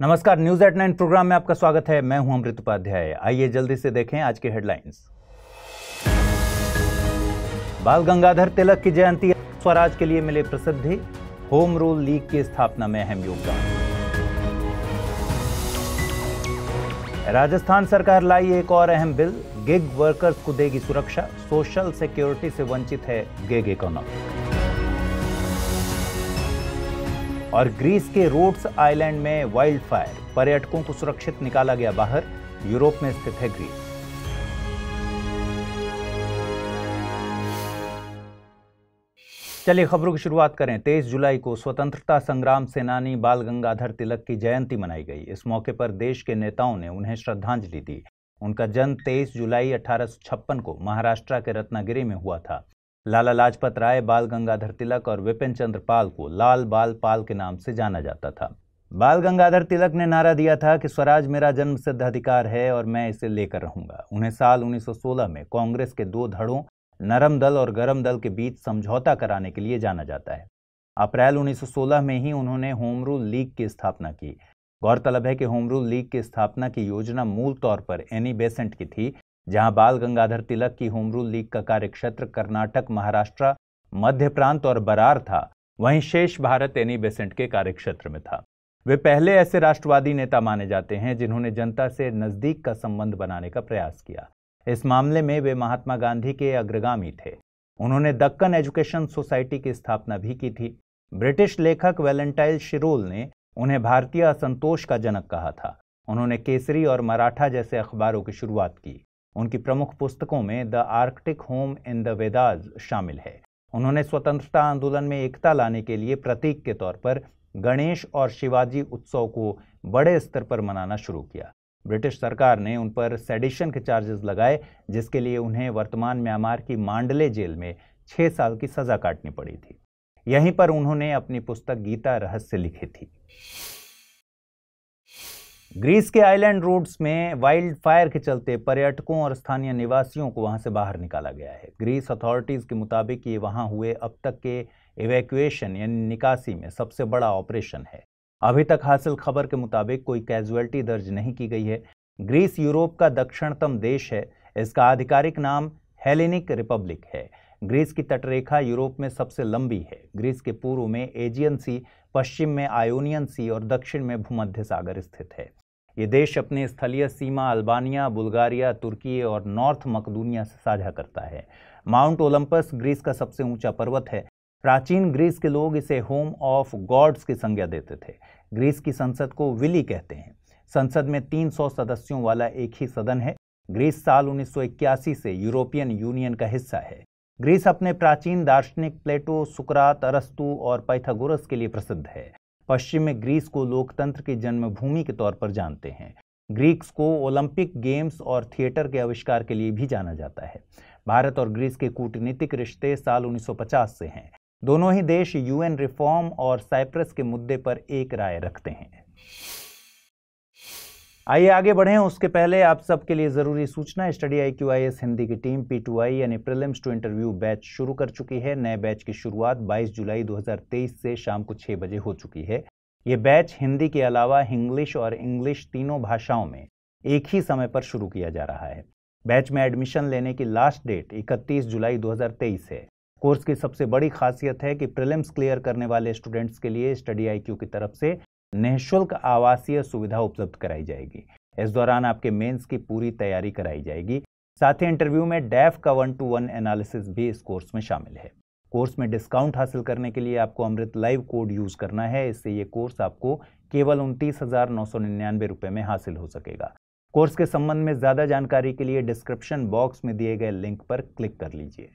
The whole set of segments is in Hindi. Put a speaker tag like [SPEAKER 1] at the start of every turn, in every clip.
[SPEAKER 1] नमस्कार न्यूज एट नाइन प्रोग्राम में आपका स्वागत है मैं हूं अमृत उपाध्याय आइए जल्दी से देखें आज के हेडलाइंस बाल गंगाधर तिलक की जयंती स्वराज के लिए मिले प्रसिद्धि होम रूल लीग की स्थापना में अहम योगदान राजस्थान सरकार लाई एक और अहम बिल गिग वर्कर्स को देगी सुरक्षा सोशल सिक्योरिटी से वंचित है गिग इकोनॉमी और ग्रीस के रोड्स आइलैंड में वाइल्ड फायर पर्यटकों को सुरक्षित निकाला गया बाहर यूरोप में स्थित है ग्रीस चलिए खबरों की शुरुआत करें तेईस जुलाई को स्वतंत्रता संग्राम सेनानी बाल गंगाधर तिलक की जयंती मनाई गई इस मौके पर देश के नेताओं ने उन्हें श्रद्धांजलि दी उनका जन्म 23 जुलाई अठारह को महाराष्ट्र के रत्नागिरी में हुआ था लाला लाजपत राय बाल गंगाधर तिलक और विपिन चंद्र पाल को लाल बाल पाल के नाम से जाना जाता था बाल गंगाधर तिलक ने नारा दिया था कि स्वराज मेरा जन्म सिद्ध अधिकार है और मैं इसे लेकर रहूंगा उन्हें साल 1916 में कांग्रेस के दो धड़ों नरम दल और गर्म दल के बीच समझौता कराने के लिए जाना जाता है अप्रैल 1916 में ही उन्होंने होम रूल लीग की स्थापना की गौरतलब है कि होम रूल लीग की स्थापना की योजना मूल तौर पर एनी बेसेंट की थी जहां बाल गंगाधर तिलक की होम रूल लीग का कार्यक्षेत्र कर्नाटक महाराष्ट्र मध्य प्रांत और बरार था वहीं शेष भारत एनी बेसेंट के कार्यक्षेत्र में था वे पहले ऐसे राष्ट्रवादी नेता माने जाते हैं जिन्होंने जनता से नजदीक का संबंध बनाने का प्रयास किया इस मामले में वे महात्मा गांधी के अग्रगामी थे उन्होंने दक्कन एजुकेशन सोसाइटी की स्थापना भी की थी ब्रिटिश लेखक वेलेंटाइल शिरोल ने उन्हें भारतीय असंतोष का जनक कहा था उन्होंने केसरी और मराठा जैसे अखबारों की शुरुआत की उनकी प्रमुख पुस्तकों में the Arctic home in the Vedas शामिल है उन्होंने स्वतंत्रता आंदोलन में एकता लाने के लिए प्रतीक के तौर पर गणेश और शिवाजी उत्सव को बड़े स्तर पर मनाना शुरू किया ब्रिटिश सरकार ने उन पर सेडिशन के चार्जेस लगाए जिसके लिए उन्हें वर्तमान म्यांमार की मांडले जेल में छः साल की सज़ा काटनी पड़ी थी यहीं पर उन्होंने अपनी पुस्तक गीता रहस्य लिखी थी ग्रीस के आइलैंड रोड्स में वाइल्ड फायर के चलते पर्यटकों और स्थानीय निवासियों को वहां से बाहर निकाला गया है ग्रीस अथॉरिटीज़ के मुताबिक ये वहां हुए अब तक के एवैक्यूएशन यानी निकासी में सबसे बड़ा ऑपरेशन है अभी तक हासिल खबर के मुताबिक कोई कैजुअलिटी दर्ज नहीं की गई है ग्रीस यूरोप का दक्षिणतम देश है इसका आधिकारिक नाम हेलेनिक रिपब्लिक है ग्रीस की तटरेखा यूरोप में सबसे लंबी है ग्रीस के पूर्व में एजियन सी पश्चिम में आयोनियन सी और दक्षिण में भूमध्य सागर स्थित है ये देश अपनी स्थलीय सीमा अल्बानिया बुल्गारिया तुर्की और नॉर्थ मकदूनिया से साझा करता है माउंट ओलंपस ग्रीस का सबसे ऊंचा पर्वत है प्राचीन ग्रीस के लोग इसे होम ऑफ गॉड्स की संज्ञा देते थे ग्रीस की संसद को विली कहते हैं संसद में 300 सदस्यों वाला एक ही सदन है ग्रीस साल 1981 से यूरोपियन यूनियन का हिस्सा है ग्रीस अपने प्राचीन दार्शनिक प्लेटो सुकरात अरस्तु और पैथागोरस के लिए प्रसिद्ध है पश्चिम में ग्रीस को लोकतंत्र की जन्मभूमि के तौर पर जानते हैं ग्रीक्स को ओलंपिक गेम्स और थिएटर के आविष्कार के लिए भी जाना जाता है भारत और ग्रीस के कूटनीतिक रिश्ते साल 1950 से हैं दोनों ही देश यूएन रिफॉर्म और साइप्रस के मुद्दे पर एक राय रखते हैं आइए आगे बढ़े उसके पहले आप सबके लिए ज़रूरी सूचना स्टडी आई क्यू आई एस हिंदी की टीम पी टू आई यानी प्रिलिम्स टू इंटरव्यू बैच शुरू कर चुकी है नए बैच की शुरुआत 22 जुलाई 2023 से शाम को 6 बजे हो चुकी है ये बैच हिंदी के अलावा हिंग्लिश और इंग्लिश तीनों भाषाओं में एक ही समय पर शुरू किया जा रहा है बैच में एडमिशन लेने की लास्ट डेट 31 जुलाई 2023 है कोर्स की सबसे बड़ी खासियत है कि प्रिलिम्स क्लियर करने वाले स्टूडेंट्स के लिए स्टडी आईक्यू की तरफ से निःशुल्क आवासीय सुविधा उपलब्ध कराई जाएगी इस दौरान आपके मेंस की पूरी तैयारी कराई जाएगी साथ ही इंटरव्यू में डैफ का वन टू वन एनालिसिस भी इस कोर्स में शामिल है कोर्स में डिस्काउंट हासिल करने के लिए आपको अमृत लाइव कोड यूज़ करना है इससे ये कोर्स आपको केवल उनतीस हज़ार नौ सौ निन्यानवे रुपए में हासिल हो सकेगा कोर्स के संबंध में ज़्यादा जानकारी के लिए डिस्क्रिप्शन बॉक्स में दिए गए लिंक पर क्लिक कर लीजिए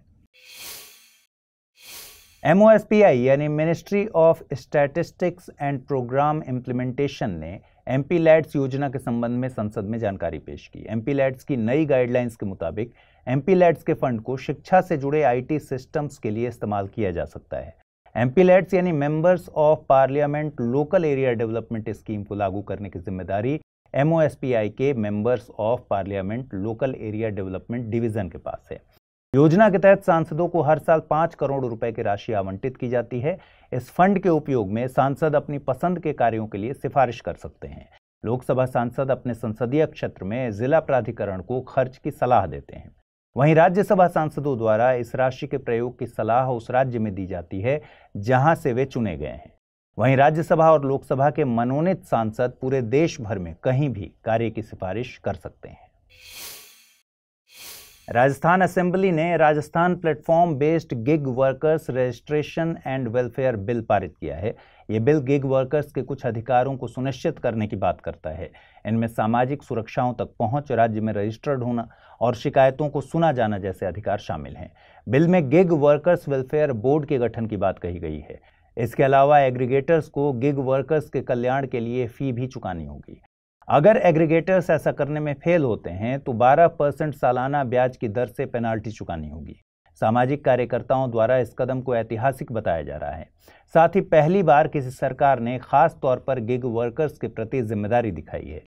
[SPEAKER 1] एम यानी ministry of statistics and programme implementation ने एम पी योजना के संबंध में संसद में जानकारी पेश की एम पी की नई गाइडलाइंस के मुताबिक एम पी के फंड को शिक्षा से जुड़े आईटी सिस्टम्स के लिए इस्तेमाल किया जा सकता है एम पी यानी members of parliament local area development scheme को लागू करने की जिम्मेदारी एम के members of parliament local area development division के पास है योजना के तहत सांसदों को हर साल पांच करोड़ रुपए की राशि आवंटित की जाती है इस फंड के उपयोग में सांसद अपनी पसंद के कार्यों के लिए सिफारिश कर सकते हैं लोकसभा सांसद अपने संसदीय क्षेत्र में जिला प्राधिकरण को खर्च की सलाह देते हैं वहीं राज्यसभा सांसदों द्वारा इस राशि के प्रयोग की सलाह उस राज्य में दी जाती है जहां से वे चुने गए हैं वहीं राज्यसभा और लोकसभा के मनोनीत सांसद पूरे देश भर में कहीं भी कार्य की सिफारिश कर सकते हैं राजस्थान असेंबली ने Rajasthan platform based gig workers registration and welfare bill पारित किया है ये बिल गिग वर्कर्स के कुछ अधिकारों को सुनिश्चित करने की बात करता है इनमें सामाजिक सुरक्षाओं तक पहुंच राज्य में रजिस्टर्ड होना और शिकायतों को सुना जाना जैसे अधिकार शामिल हैं बिल में गिग वर्कर्स वेलफेयर बोर्ड के गठन की बात कही गई है इसके अलावा एग्रीगेटर्स को गिग वर्कर्स के कल्याण के लिए फ़ी भी चुकानी होगी अगर एग्रीगेटर्स ऐसा करने में फेल होते हैं तो 12 परसेंट सालाना ब्याज की दर से पेनाल्टी चुकानी होगी सामाजिक कार्यकर्ताओं द्वारा इस कदम को ऐतिहासिक बताया जा रहा है साथ ही पहली बार किसी सरकार ने खास तौर पर गिग वर्कर्स के प्रति जिम्मेदारी दिखाई है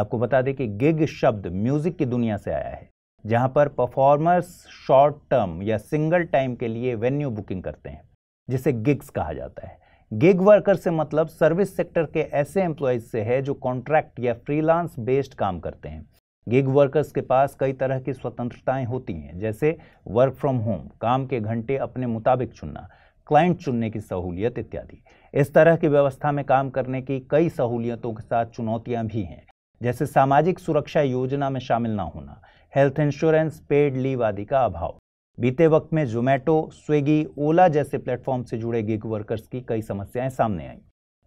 [SPEAKER 1] आपको बता दें कि गिग शब्द म्यूजिक की दुनिया से आया है जहां पर परफॉर्मर्स शॉर्ट टर्म या सिंगल टाइम के लिए वेन्यू बुकिंग करते हैं जिसे गिग्स कहा जाता है गिग वर्कर से मतलब सर्विस सेक्टर के ऐसे एम्प्लॉयज से है जो कॉन्ट्रैक्ट या फ्रीलांस बेस्ड काम करते हैं गिग वर्कर्स के पास कई तरह की स्वतंत्रताएं होती हैं जैसे वर्क फ्रॉम होम काम के घंटे अपने मुताबिक चुनना क्लाइंट चुनने की सहूलियत इत्यादि इस तरह की व्यवस्था में काम करने की कई सहूलियतों के साथ चुनौतियां भी हैं जैसे सामाजिक सुरक्षा योजना में शामिल ना होना हेल्थ इंश्योरेंस पेड लीव आदि का अभाव बीते वक्त में जोमेटो स्विगी ओला जैसे प्लेटफॉर्म से जुड़े गिग वर्कर्स की कई समस्याएं सामने आई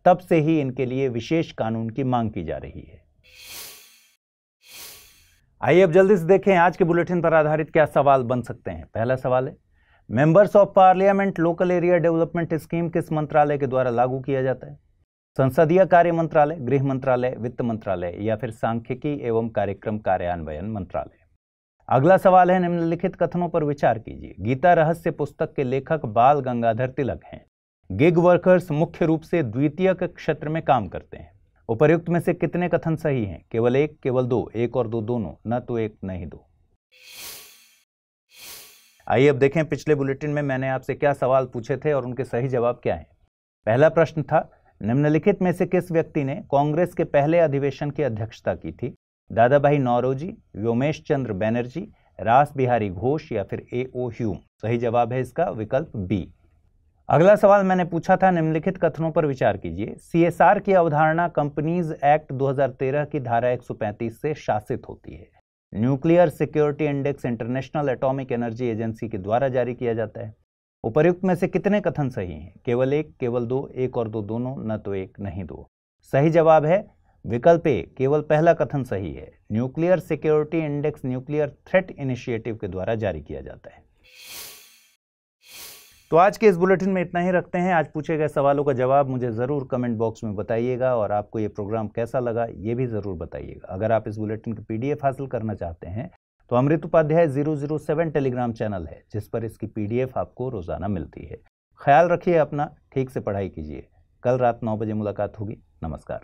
[SPEAKER 1] तब से ही इनके लिए विशेष कानून की मांग की जा रही है आइए अब जल्दी से देखें आज के बुलेटिन पर आधारित क्या सवाल बन सकते हैं पहला सवाल है members of parliament local area development scheme किस मंत्रालय के द्वारा लागू किया जाता है संसदीय कार्य मंत्रालय गृह मंत्रालय वित्त मंत्रालय या फिर सांख्यिकी एवं कार्यक्रम कार्यान्वयन मंत्रालय अगला सवाल है निम्नलिखित कथनों पर विचार कीजिए गीता रहस्य पुस्तक के लेखक बाल गंगाधर तिलक हैं गिग वर्कर्स मुख्य रूप से द्वितीय क्षेत्र में काम करते हैं उपर्युक्त में से कितने कथन सही हैं केवल एक केवल दो एक और दो दोनों न तो एक न ही दो आइए अब देखें पिछले बुलेटिन में मैंने आपसे क्या सवाल पूछे थे और उनके सही जवाब क्या हैं पहला प्रश्न था निम्नलिखित में से किस व्यक्ति ने कांग्रेस के पहले अधिवेशन की अध्यक्षता की थी दादा भाई नौरोजी व्योमेश चंद्र बैनर्जी रास बिहारी घोष या फिर ए ओ ह्यूम सही जवाब है इसका विकल्प बी अगला सवाल मैंने पूछा था निम्नलिखित कथनों पर विचार कीजिए सीएसआर की अवधारणा कंपनीज एक्ट 2013 की धारा 135 से शासित होती है nuclear security index international atomic energy agency के द्वारा जारी किया जाता है उपर्युक्त में से कितने कथन सही हैं केवल एक केवल दो एक और दो दोनों न तो एक नहीं दो सही जवाब है विकल्प ए केवल पहला कथन सही है nuclear security index nuclear threat initiative के द्वारा जारी किया जाता है तो आज के इस बुलेटिन में इतना ही रखते हैं आज पूछे गए सवालों का जवाब मुझे ज़रूर कमेंट बॉक्स में बताइएगा और आपको ये प्रोग्राम कैसा लगा ये भी ज़रूर बताइएगा अगर आप इस बुलेटिन की पीडीएफ हासिल करना चाहते हैं तो Amrit Upadhyay zero zero seven Telegram channel है जिस पर इसकी पीडीएफ आपको रोज़ाना मिलती है ख्याल रखिए अपना ठीक से पढ़ाई कीजिए कल रात नौ बजे मुलाकात होगी नमस्कार